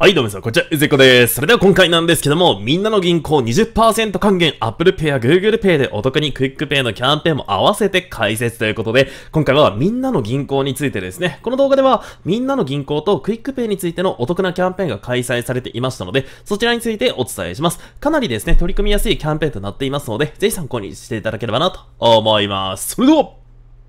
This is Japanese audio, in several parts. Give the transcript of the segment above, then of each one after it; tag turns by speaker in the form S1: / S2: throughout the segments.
S1: はい、どうも皆さん、こんにちは、うぜこです。それでは今回なんですけども、みんなの銀行20%還元 Apple Pay や Google Pay でお得にクイックペイのキャンペーンも合わせて解説ということで、今回はみんなの銀行についてですね、この動画ではみんなの銀行とクイックペイについてのお得なキャンペーンが開催されていましたので、そちらについてお伝えします。かなりですね、取り組みやすいキャンペーンとなっていますので、ぜひ参考にしていただければなと思います。それでは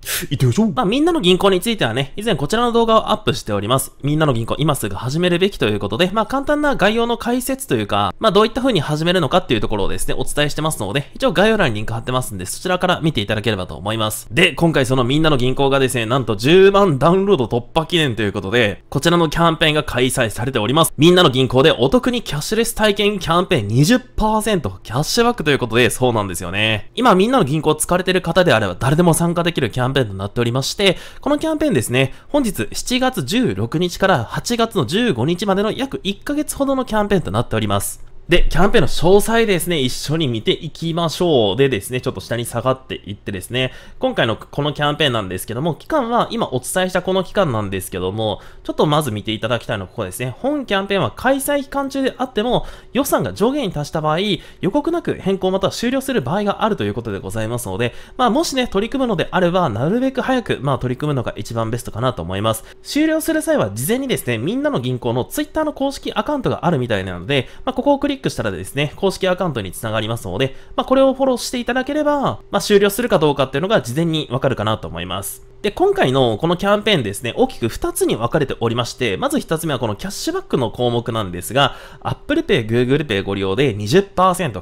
S1: 行ってみましょう。まあ、みんなの銀行についてはね、以前こちらの動画をアップしております。みんなの銀行、今すぐ始めるべきということで、まあ、簡単な概要の解説というか、まあ、どういった風に始めるのかっていうところをですね、お伝えしてますので、一応概要欄にリンク貼ってますんで、そちらから見ていただければと思います。で、今回そのみんなの銀行がですね、なんと10万ダウンロード突破記念ということで、こちらのキャンペーンが開催されております。みんなの銀行でお得にキャッシュレス体験キャンペーン20%キャッシュバックということで、そうなんですよね。今みんなの銀行使われてる方であれば、誰でも参加できるキャンペーンンペーンとなっておりまして、このキャンペーンですね、本日7月16日から8月の15日までの約1ヶ月ほどのキャンペーンとなっております。で、キャンペーンの詳細ですね、一緒に見ていきましょう。でですね、ちょっと下に下がっていってですね、今回のこのキャンペーンなんですけども、期間は今お伝えしたこの期間なんですけども、ちょっとまず見ていただきたいのはここですね。本キャンペーンは開催期間中であっても、予算が上限に達した場合、予告なく変更または終了する場合があるということでございますので、まあもしね、取り組むのであれば、なるべく早く、まあ取り組むのが一番ベストかなと思います。終了する際は事前にですね、みんなの銀行の Twitter の公式アカウントがあるみたいなので、まあここをクリックックしたらですね、公式アカウントに繋がりますので、まあ、これをフォローしていただければ、まあ、終了するかどうかっていうのが事前にわかるかなと思います。で、今回のこのキャンペーンですね、大きく2つに分かれておりまして、まず1つ目はこのキャッシュバックの項目なんですが、Apple Pay、Google Pay ご利用で20%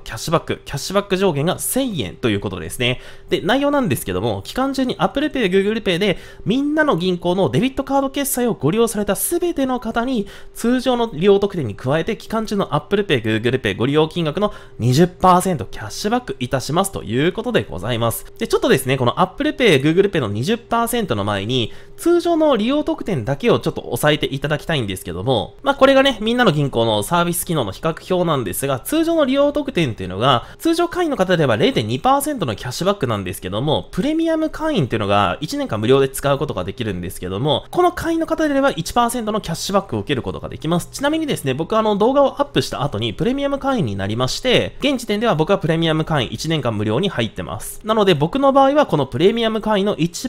S1: キャッシュバック、キャッシュバック上限が1000円ということですね。で、内容なんですけども、期間中に Apple Pay、Google Pay でみんなの銀行のデビットカード決済をご利用された全ての方に通常の利用特典に加えて、期間中の Apple Pay、Google Pay ご利用金額の20%キャッシュバックいたしますということでございます。で、ちょっとですね、この Apple Pay、Google Pay の20% 1 0.5%の前に、通常の利用特典だけをちょっと抑えていただきたいんですけども、まあこれがね、みんなの銀行のサービス機能の比較表なんですが、通常の利用特典っていうのが、通常会員の方では0.2%のキャッシュバックなんですけども、プレミアム会員っていうのが1年間無料で使うことができるんですけども、この会員の方であれば1%のキャッシュバックを受けることができます。ちなみにですね、僕はあの動画をアップした後にプレミアム会員になりまして、現時点では僕はプレミアム会員1年間無料に入ってます。なので僕の場合はこのプレミアム会員の1%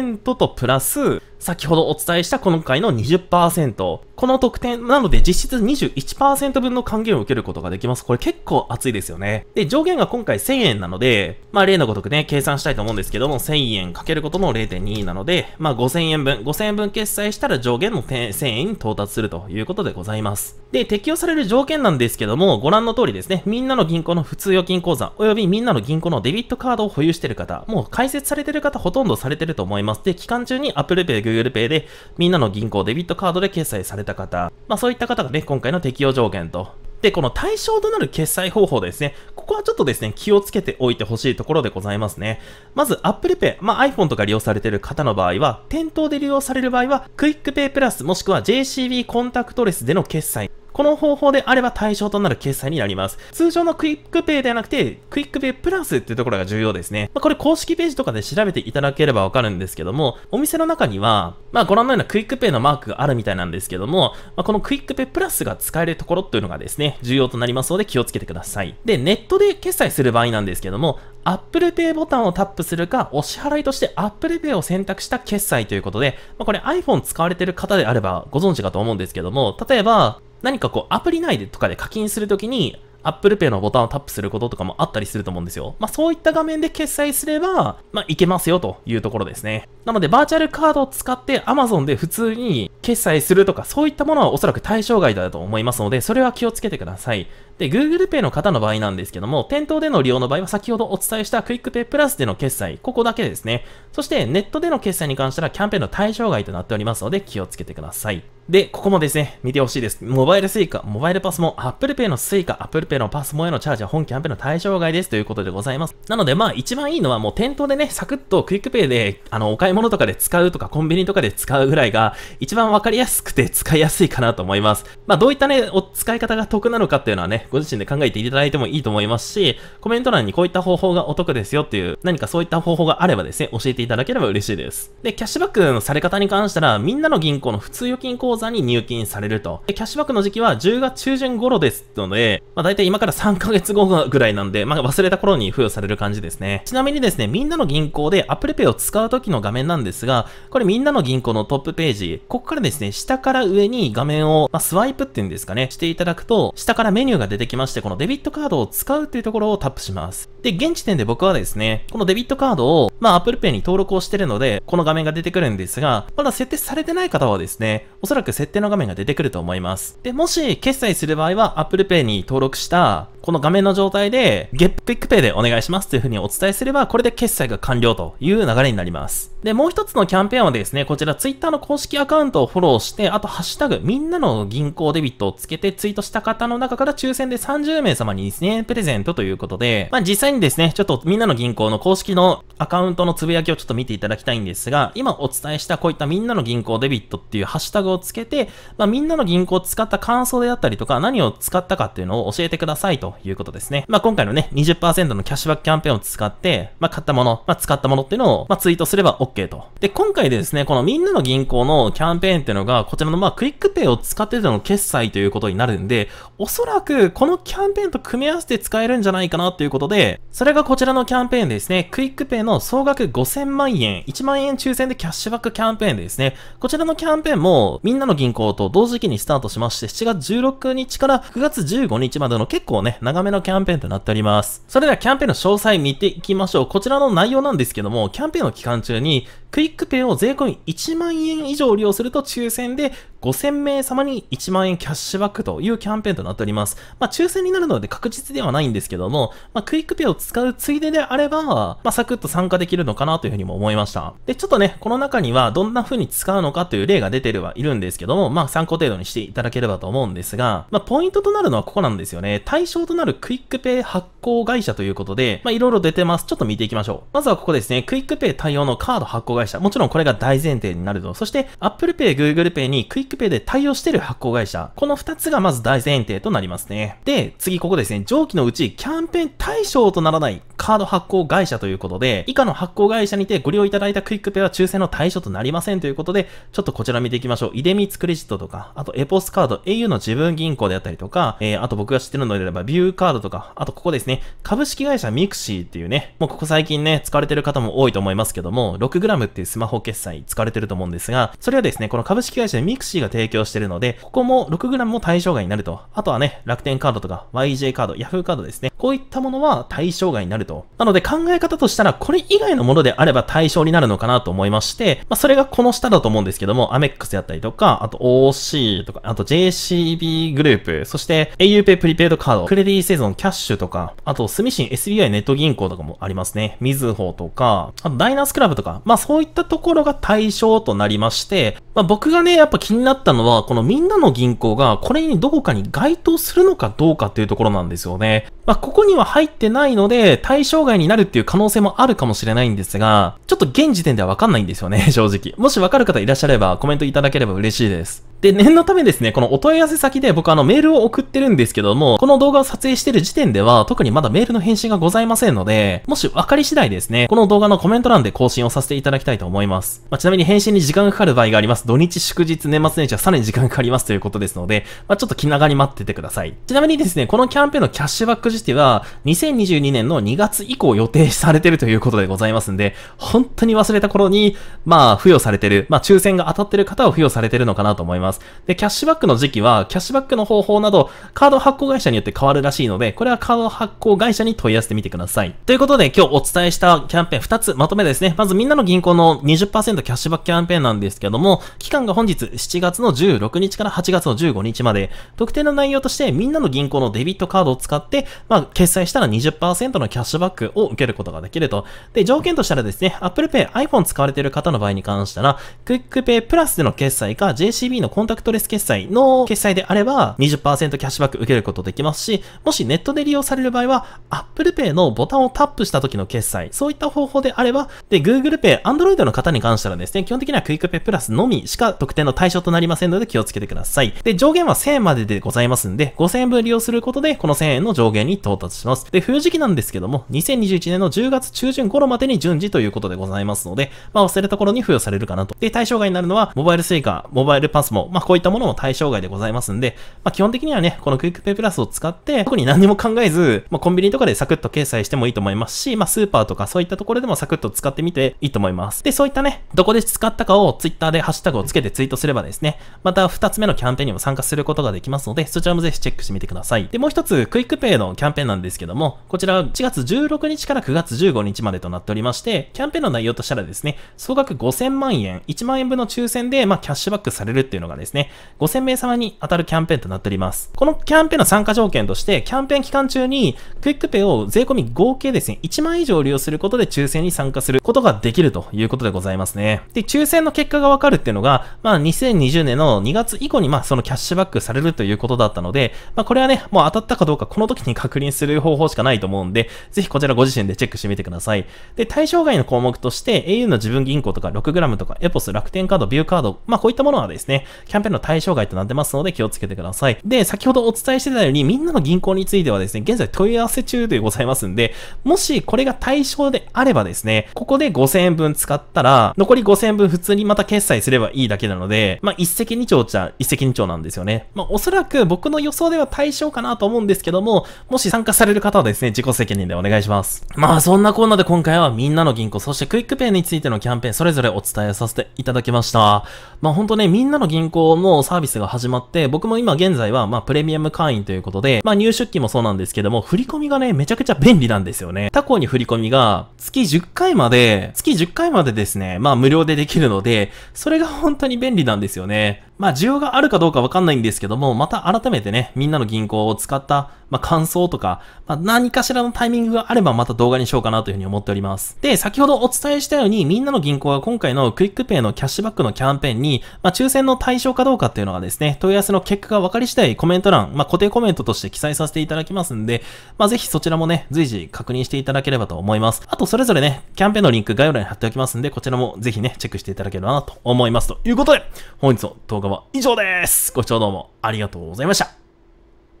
S1: 1とプラス、先ほどお伝えした今回の20%。この特典なので実質21%分の還元を受けることができます。これ結構熱いですよね。で、上限が今回1000円なので、まあ例のごとくね、計算したいと思うんですけども、1000円かけることの0.2なので、まあ5000円分、5000円分決済したら上限の1000円に到達するということでございます。で、適用される条件なんですけども、ご覧の通りですね、みんなの銀行の普通預金口座、およびみんなの銀行のデビットカードを保有している方、もう開設されている方ほとんどされてると思います。で、期間中に Apple Pay、g o l p a y でみんなの銀行デビットカードで決済された方、まあそういった方がね、今回の適用条件とで、この対象となる決済方法ですね。ここはちょっとですね、気をつけておいてほしいところでございますね。まず、Apple Pay、まあ、iPhone とか利用されている方の場合は、店頭で利用される場合は、クイック y Plus もしくは JCB コンタクトレスでの決済この方法であれば対象となる決済になります。通常のクイックペイではなくて、クイックペイプラスっていうところが重要ですね。まあ、これ公式ページとかで調べていただければわかるんですけども、お店の中には、まあ、ご覧のようなクイックペイのマークがあるみたいなんですけども、まあ、このクイックペイプラスが使えるところっていうのがですね、重要となりますので気をつけてください。で、ネットで決済する場合なんですけども、Apple Pay ボタンをタップするか、お支払いとして Apple Pay を選択した決済ということで、まあ、これ iPhone 使われてる方であればご存知かと思うんですけども、例えば、何かこうアプリ内でとかで課金するときに Apple Pay のボタンをタップすることとかもあったりすると思うんですよ。まあ、そういった画面で決済すれば、まあ、いけますよというところですね。なので、バーチャルカードを使って Amazon で普通に決済するとか、そういったものはおそらく対象外だと思いますので、それは気をつけてください。で、Google Pay の方の場合なんですけども、店頭での利用の場合は先ほどお伝えしたクイックペイプラスでの決済、ここだけですね。そして、ネットでの決済に関してはキャンペーンの対象外となっておりますので、気をつけてください。で、ここもですね、見てほしいです。モバイル Suica、モバイルパスも Apple Pay の Suica、Apple ペロン、パスモへのチャージは本キャンペーンの対象外ですということでございます。なのでまあ一番いいのはもう店頭でね、サクッとクイックペイで、あの、お買い物とかで使うとかコンビニとかで使うぐらいが一番わかりやすくて使いやすいかなと思います。まあどういったね、お使い方が得なのかっていうのはね、ご自身で考えていただいてもいいと思いますし、コメント欄にこういった方法がお得ですよっていう、何かそういった方法があればですね、教えていただければ嬉しいです。で、キャッシュバックのされ方に関したら、みんなの銀行の普通預金口座に入金されると。で、キャッシュバックの時期は10月中旬頃ですので、まあ大体体今から3ヶ月後ぐらいなんで、まあ、忘れた頃に付与される感じですね。ちなみにですね、みんなの銀行で Apple Pay を使う時の画面なんですが、これみんなの銀行のトップページ、ここからですね、下から上に画面を、まあ、スワイプっていうんですかね、していただくと、下からメニューが出てきまして、このデビットカードを使うっていうところをタップします。で、現時点で僕はですね、このデビットカードを、まあ Apple Pay に登録をしてるので、この画面が出てくるんですが、まだ設定されてない方はですね、おそらく設定の画面が出てくると思います。で、もし決済する場合は Apple Pay に登録した、この画面の状態で、ゲップピックペイでお願いしますというふうにお伝えすれば、これで決済が完了という流れになります。で、もう一つのキャンペーンはですね、こちら Twitter の公式アカウントをフォローして、あとハッシュタグ、みんなの銀行デビットをつけてツイートした方の中から抽選で30名様に2000円プレゼントということで、まあ実際際にですね、ちょっとみんなの銀行の公式のアカウントのつぶやきをちょっと見ていただきたいんですが、今お伝えしたこういったみんなの銀行デビットっていうハッシュタグをつけて、まあ、みんなの銀行を使った感想であったりとか、何を使ったかっていうのを教えてくださいということですね。まあ、今回のね、20%のキャッシュバックキャンペーンを使って、まあ、買ったもの、まあ、使ったものっていうのを、まあ、ツイートすれば OK と。で、今回でですね、このみんなの銀行のキャンペーンっていうのが、こちらのまあ、クイックペイを使ってでの決済ということになるんで、おそらくこのキャンペーンと組み合わせて使えるんじゃないかなということで、それがこちらのキャンペーンですね。クイックペイの総額5000万円、1万円抽選でキャッシュバックキャンペーンですね。こちらのキャンペーンも、みんなの銀行と同時期にスタートしまして、7月16日から9月15日までの結構ね、長めのキャンペーンとなっております。それではキャンペーンの詳細見ていきましょう。こちらの内容なんですけども、キャンペーンの期間中に、クイックペイを税込1万円以上利用すると抽選で5000名様に1万円キャッシュバックというキャンペーンとなっております。まあ、抽選になるので確実ではないんですけども、まあ、クイックペイを使うついでであれば、まあ、サクッと参加できるのかなというふうにも思いました。で、ちょっとね、この中にはどんな風に使うのかという例が出てるはいるんですけども、まあ、参考程度にしていただければと思うんですが、まあ、ポイントとなるのはここなんですよね。対象となるクイックペイ発行会社ということで、まあ、いろいろ出てます。ちょっと見ていきましょう。まずはここですね、クイックペイ対応のカード発行会社。もちろんこれが大前提になると。そして、Apple Pay、Google Pay にクイッククペイで対応している発行会社、この2つがまず大前提となりますね。で、次ここですね、上記のうちキャンペーン対象とならないカード発行会社ということで、以下の発行会社にてご利用いただいたクイックペイは抽選の対象となりませんということで、ちょっとこちら見ていきましょう。イデミツクレジットとか、あとエポスカード、au の自分銀行であったりとか、えー、あと僕が知ってるのであればビューカードとか、あとここですね、株式会社ミクシーっていうね、もうここ最近ね、使われてる方も多いと思いますけども、6g っていうスマホ決済使われてると思うんですが、それはですね、この株式会社ミクシーが提供してるので、ここも 6g も対象外になると。あとはね、楽天カードとか YJ カード、Yahoo カードですね。こういったものは対象外になると。なので考え方としたら、これ以外のものであれば対象になるのかなと思いまして、まあ、それがこの下だと思うんですけども、アメックスやったりとか、あと OC とか、あと JCB グループ、そして auPay プリペイドカード、クレディセゾン、キャッシュとか、あとスミシン SBI ネット銀行とかもありますね。みずほとか、あとダイナースクラブとか、まあそういったところが対象となりまして、まあ、僕がね、やっぱ気になったのは、このみんなの銀行がこれにどこかに該当するのかどうかっていうところなんですよね。まあ、ここには入ってないので、対象外になるっていう可能性もあるかもしれないんですが、ちょっと現時点ではわかんないんですよね、正直。もしわかる方いらっしゃればコメントいただければ嬉しいです。で、念のためですね、このお問い合わせ先で僕あのメールを送ってるんですけども、この動画を撮影してる時点では特にまだメールの返信がございませんので、もし分かり次第ですね、この動画のコメント欄で更新をさせていただきたいと思います。まあ、ちなみに返信に時間がかかる場合があります。土日、祝日、年末年始はさらに時間がかかりますということですので、まあ、ちょっと気長に待っててください。ちなみにですね、このキャンペーンのキャッシュバック実期は、2022年の2月以降予定されてるということでございますんで、本当に忘れた頃に、まあ、付与されてる、まあ、抽選が当たってる方を付与されてるのかなと思います。ます。で、キャッシュバックの時期は、キャッシュバックの方法など、カード発行会社によって変わるらしいので、これはカード発行会社に問い合わせてみてください。ということで、今日お伝えしたキャンペーン2つまとめですね。まずみんなの銀行の20%キャッシュバックキャンペーンなんですけども、期間が本日7月の16日から8月の15日まで、特定の内容としてみんなの銀行のデビットカードを使って、まあ、決済したら20%のキャッシュバックを受けることができると。で、条件としたらですね、Apple Pay、iPhone 使われている方の場合に関したら、クイックペイプラスでの決済か JCB のコンコンタクトレス決済の決済であれば20%キャッシュバック受けることできますし、もしネットで利用される場合は Apple Pay のボタンをタップした時の決済、そういった方法であれば、で、Google Pay、Android の方に関してはですね、基本的にはクイックペプラスのみしか特典の対象となりませんので気をつけてください。で、上限は1000円まででございますんで、5000円分利用することで、この1000円の上限に到達します。で、冬時期なんですけども、2021年の10月中旬頃までに順次ということでございますので、まあ忘れた頃に付与されるかなと。で、対象外になるのは、モバイル suica、モバイルパスモ、まあ、こういったものも対象外でございますんで、まあ、基本的にはね、このクイックペイプラスを使って、特に何も考えず、まあ、コンビニとかでサクッと掲載してもいいと思いますし、まあ、スーパーとかそういったところでもサクッと使ってみていいと思います。で、そういったね、どこで使ったかをツイッターでハッシュタグをつけてツイートすればですね、また二つ目のキャンペーンにも参加することができますので、そちらもぜひチェックしてみてください。で、もう一つ、クイックペイのキャンペーンなんですけども、こちら1月16日から9月15日までとなっておりまして、キャンペーンの内容としたらですね、総額5000万円、1万円分の抽選で、まあ、キャッシュバックされるっていうのががですね、5000名様に当たるキャンペーンとなっております。このキャンペーンの参加条件として、キャンペーン期間中に、クイックペイを税込み合計ですね、1万以上利用することで抽選に参加することができるということでございますね。で、抽選の結果がわかるっていうのが、まあ、2020年の2月以降に、まあ、そのキャッシュバックされるということだったので、まあ、これはね、もう当たったかどうか、この時に確認する方法しかないと思うんで、ぜひこちらご自身でチェックしてみてください。で、対象外の項目として、au の自分銀行とか 6g とか、エポス楽天カード、ビューカード、まあ、こういったものはですね、キャンペーンの対象外となってますので気をつけてください。で、先ほどお伝えしてたように、みんなの銀行についてはですね、現在問い合わせ中でございますんで、もしこれが対象であればですね、ここで5000円分使ったら、残り5000円分普通にまた決済すればいいだけなので、まあ、一石二鳥じゃ、一石二鳥なんですよね。まあ、おそらく僕の予想では対象かなと思うんですけども、もし参加される方はですね、自己責任でお願いします。まあ、そんなコーナーで今回はみんなの銀行、そしてクイックペイについてのキャンペーン、それぞれお伝えさせていただきました。まあ、ほんとね、みんなの銀行のサービスが始まって、僕も今現在は、まあ、プレミアム会員ということで、まあ、入出金もそうなんですけども、振り込みがね、めちゃくちゃ便利なんですよね。他行に振り込みが、月10回まで、月10回までですね、まあ、無料でできるので、それが本当に便利なんですよね。まあ需要があるかどうかわかんないんですけども、また改めてね、みんなの銀行を使った、まあ感想とか、まあ何かしらのタイミングがあればまた動画にしようかなというふうに思っております。で、先ほどお伝えしたように、みんなの銀行は今回のクイックペイのキャッシュバックのキャンペーンに、まあ抽選の対象かどうかっていうのがですね、問い合わせの結果が分かり次第コメント欄、まあ固定コメントとして記載させていただきますんで、まあぜひそちらもね、随時確認していただければと思います。あとそれぞれね、キャンペーンのリンク概要欄に貼っておきますんで、こちらもぜひね、チェックしていただければなと思います。ということで、本日の動画動画は以上です。ご視聴どうもありがとうございました。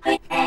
S1: はい